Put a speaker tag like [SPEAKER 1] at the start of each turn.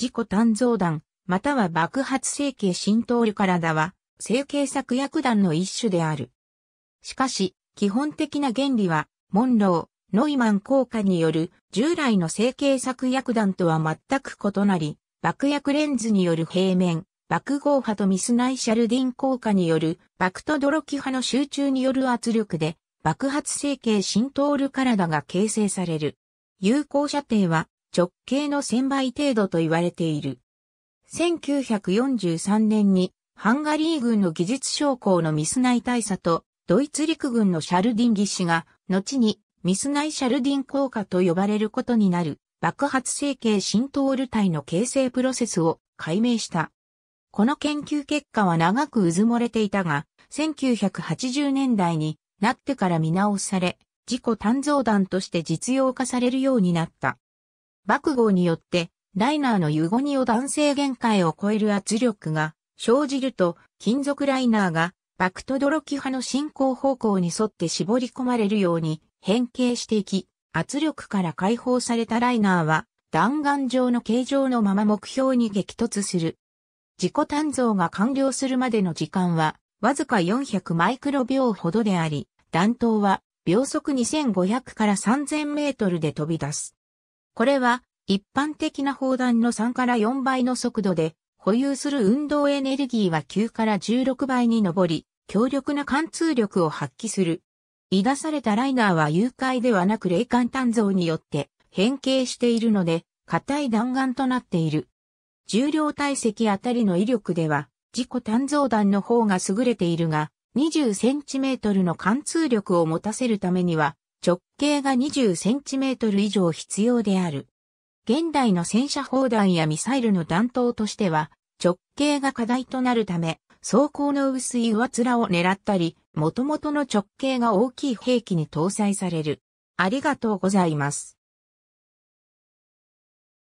[SPEAKER 1] 自己単造弾、または爆発成形浸透るからだは、成形作薬弾の一種である。しかし、基本的な原理は、モンロー、ノイマン効果による従来の成形作薬弾とは全く異なり、爆薬レンズによる平面、爆合波とミスナイシャルディン効果による爆と泥気波の集中による圧力で爆発成形浸透る体が形成される。有効射程は直径の1000倍程度と言われている。1943年にハンガリー軍の技術将校のミスナイ大佐とドイツ陸軍のシャルディン技師が後にミスナイシャルディン効果と呼ばれることになる爆発成形浸透ル体の形成プロセスを解明した。この研究結果は長く渦漏もれていたが、1980年代になってから見直され、自己単造弾として実用化されるようになった。爆豪によって、ライナーのユゴニオ男性限界を超える圧力が生じると、金属ライナーがバクトドロキ派の進行方向に沿って絞り込まれるように変形していき、圧力から解放されたライナーは弾丸状の形状のまま目標に激突する。自己鍛造が完了するまでの時間はわずか400マイクロ秒ほどであり、弾頭は秒速2500から3000メートルで飛び出す。これは一般的な砲弾の3から4倍の速度で保有する運動エネルギーは9から16倍に上り、強力な貫通力を発揮する。いだされたライナーは誘拐ではなく霊感炭造によって変形しているので、硬い弾丸となっている。重量体積あたりの威力では、自己炭造弾の方が優れているが、20センチメートルの貫通力を持たせるためには、直径が 20cm 以上必要である。現代の戦車砲弾やミサイルの弾頭としては、直径が課題となるため、装甲の薄い上面を狙ったり、元々の直径が大きい兵器に搭載される。ありがとうございます。